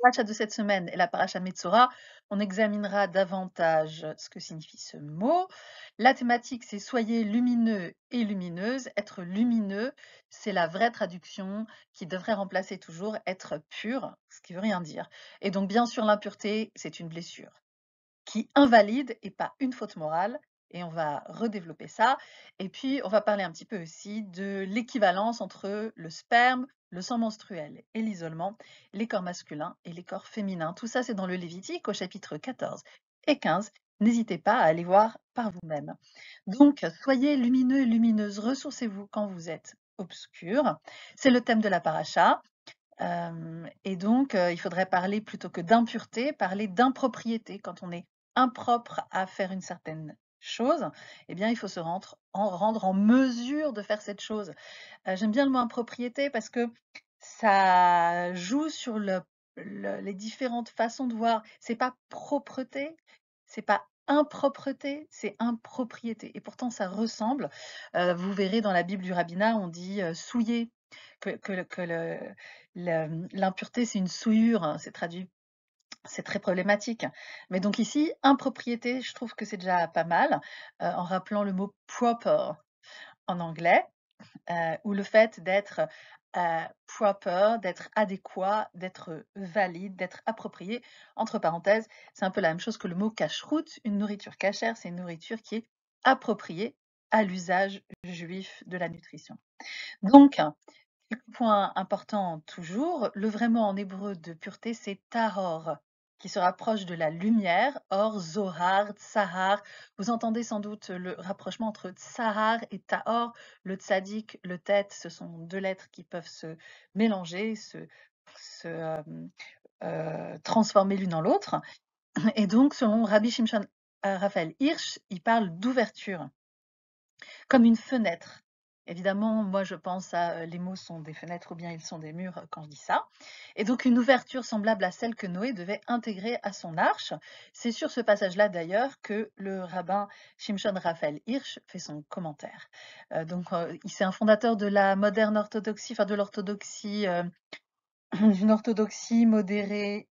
paracha de cette semaine et la paracha Metzora. On examinera davantage ce que signifie ce mot. La thématique, c'est soyez lumineux et lumineuse. Être lumineux, c'est la vraie traduction qui devrait remplacer toujours être pur, ce qui veut rien dire. Et donc, bien sûr, l'impureté, c'est une blessure qui invalide et pas une faute morale et on va redévelopper ça. Et puis, on va parler un petit peu aussi de l'équivalence entre le sperme, le sang menstruel et l'isolement, les corps masculins et les corps féminins. Tout ça, c'est dans le Lévitique au chapitre 14 et 15. N'hésitez pas à aller voir par vous-même. Donc, soyez lumineux et lumineuses, ressourcez-vous quand vous êtes obscur. C'est le thème de la paracha. et donc, euh, il faudrait parler plutôt que d'impureté, parler d'impropriété quand on est impropre à faire une certaine chose, eh bien, il faut se rendre en, rendre en mesure de faire cette chose. Euh, j'aime bien le mot impropriété parce que ça joue sur les différentes façons de voir. C'est pas propreté, c'est pas impropreté, c'est impropriété. Et pourtant, ça ressemble. Euh, vous verrez dans la Bible du rabbinat, on dit euh, souiller, que, l'impureté, c'est une souillure. Hein, c'est traduit c'est très problématique. Mais donc ici, impropriété, je trouve que c'est déjà pas mal, euh, en rappelant le mot proper en anglais, euh, ou le fait d'être euh, proper, d'être adéquat, d'être valide, d'être approprié. Entre parenthèses, c'est un peu la même chose que le mot cache Une nourriture cachère, c'est une nourriture qui est appropriée à l'usage juif de la nutrition. Donc, Point important toujours, le vraiment en hébreu de pureté, c'est tahor qui se rapproche de la lumière. Or, Zohar, Tsahar, vous entendez sans doute le rapprochement entre Tsahar et Tahor. Le Tzadik, le Tête, ce sont deux lettres qui peuvent se mélanger, se, euh, euh, transformer l'une en l'autre. Et donc, selon Rabbi Shimshon euh, Raphaël Hirsch, il parle d'ouverture, comme une fenêtre Évidemment, moi je pense à euh, les mots sont des fenêtres ou bien ils sont des murs euh, quand je dis ça. Et donc une ouverture semblable à celle que Noé devait intégrer à son arche. C'est sur ce passage-là d'ailleurs que le rabbin Shimshon Raphaël Hirsch fait son commentaire. Euh, donc c'est un fondateur de la moderne orthodoxie, enfin de l'orthodoxie, d'une orthodoxie modérée.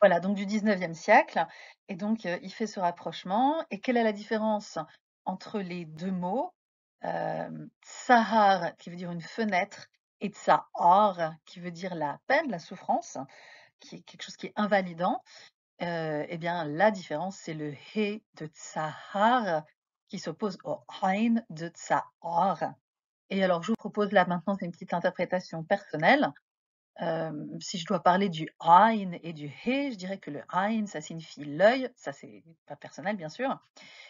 voilà, donc du 19e siècle. Et donc, il fait ce rapprochement. Et quelle est la différence entre les deux mots. tsahar, qui veut dire une fenêtre, et tsahar, qui veut dire la peine, la souffrance, qui est quelque chose qui est invalidant. eh bien, la différence, c'est le he de tsahar qui s'oppose au hein de tsahar. Et alors, je vous propose là maintenant une petite interprétation personnelle si je dois parler du ein » et du He, je dirais que le ein », ça signifie l'œil, ça c'est pas personnel bien sûr,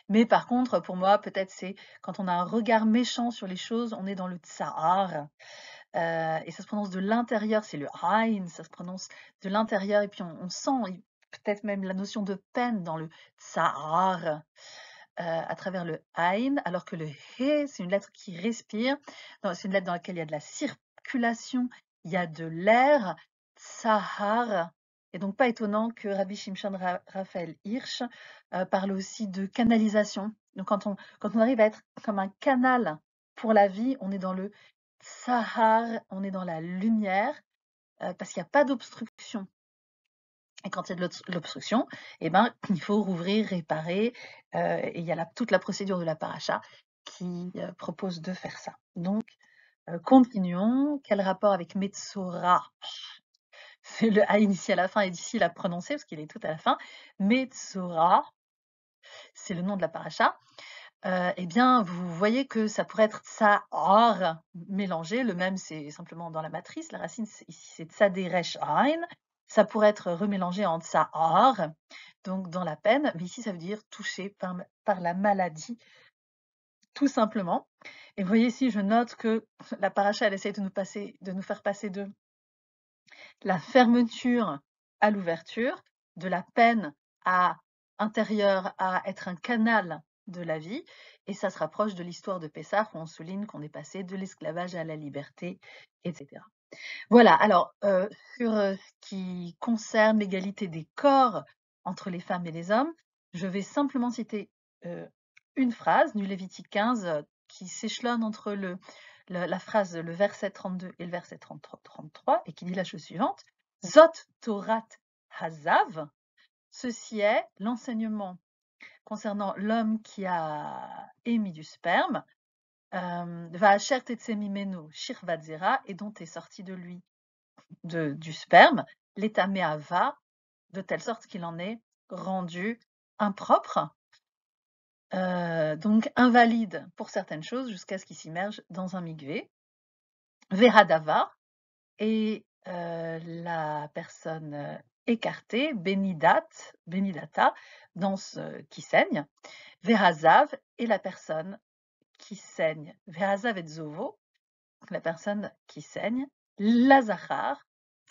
mais par contre pour moi peut-être c'est quand on a un regard méchant sur les choses, on est dans le Tsar. Euh, et ça se prononce de l'intérieur, c'est le ein », ça se prononce de l'intérieur, et puis on, sent peut-être même la notion de peine dans le Tsar euh, à travers le ein ». alors que le He, c'est une lettre qui respire, c'est une lettre dans laquelle il y a de la circulation il y a de l'air, Tsahar, Et donc, pas étonnant que Rabbi Shimshon Raphaël Hirsch euh, parle aussi de canalisation. Donc, quand on, quand on arrive à être comme un canal pour la vie, on est dans le Tsahar, on est dans la lumière, euh, parce qu'il n'y a pas d'obstruction. Et quand il y a de l'obstruction, eh ben, il faut rouvrir, réparer. Euh, et il y a toute la procédure de la paracha qui propose de faire ça. Donc, euh, continuons. Quel rapport avec Metsora C'est le A initial à la fin et d'ici la prononcer parce qu'il est tout à la fin. Metsora, c'est le nom de la paracha. Euh, eh bien, vous voyez que ça pourrait être or » mélangé. Le même, c'est simplement dans la matrice. La racine, ici, c'est deresh ein. Ça pourrait être remélangé en or », donc dans la peine. Mais ici, ça veut dire touché par la maladie tout simplement. Et vous voyez ici, je note que la paracha, elle essaye de nous, passer, de nous faire passer de la fermeture à l'ouverture, de la peine à intérieur à être un canal de la vie. Et ça se rapproche de l'histoire de Pessah où on souligne qu'on est passé de l'esclavage à la liberté, etc. Voilà, alors euh, sur euh, ce qui concerne l'égalité des corps entre les femmes et les hommes, je vais simplement citer euh, une phrase du Lévitique 15 euh, qui s'échelonne entre la, phrase, le verset 32 et le verset 33, et qui dit la chose suivante Zot Torat Hazav. Ceci est l'enseignement concernant l'homme qui a émis du sperme. Euh, Va tetsemimeno shirvadzera et dont est sorti de lui du sperme l'étaméava de telle sorte qu'il en est rendu impropre euh, donc invalide pour certaines choses jusqu'à ce qu'il s'immerge dans un migvé. Veradava et euh, la personne euh, écartée, Benidat, Benidata, dans qui saigne. Verazav et la personne qui saigne. Verazav et Zovo, la personne qui saigne. Lazahar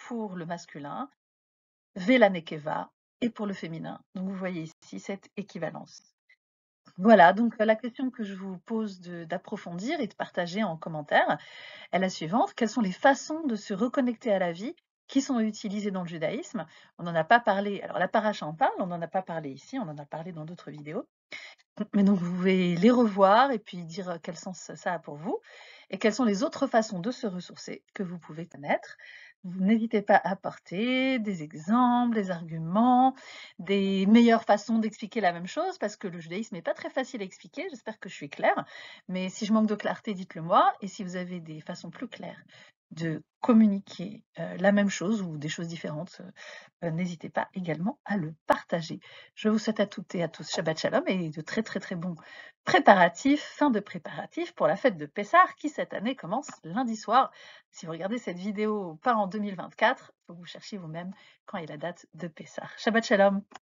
pour le masculin. Velanekeva et pour le féminin. Donc vous voyez ici cette équivalence. Voilà, donc la question que je vous pose d'approfondir et de partager en commentaire est la suivante. Quelles sont les façons de se reconnecter à la vie qui sont utilisées dans le judaïsme On n'en a pas parlé, alors la paracha en parle, on n'en a pas parlé ici, on en a parlé dans d'autres vidéos. Mais donc vous pouvez les revoir et puis dire quel sens ça a pour vous et quelles sont les autres façons de se ressourcer que vous pouvez connaître. Vous n'hésitez pas à apporter des exemples, des arguments, des meilleures façons d'expliquer la même chose, parce que le judaïsme n'est pas très facile à expliquer, j'espère que je suis claire, mais si je manque de clarté, dites-le moi, et si vous avez des façons plus claires de communiquer euh, la même chose ou des choses différentes, euh, euh, n'hésitez pas également à le partager. Je vous souhaite à toutes et à tous Shabbat Shalom et de très très très bons préparatifs, fin de préparatifs pour la fête de Pessah qui cette année commence lundi soir. Si vous regardez cette vidéo pas en 2024, vous cherchez vous-même quand est la date de Pessah. Shabbat Shalom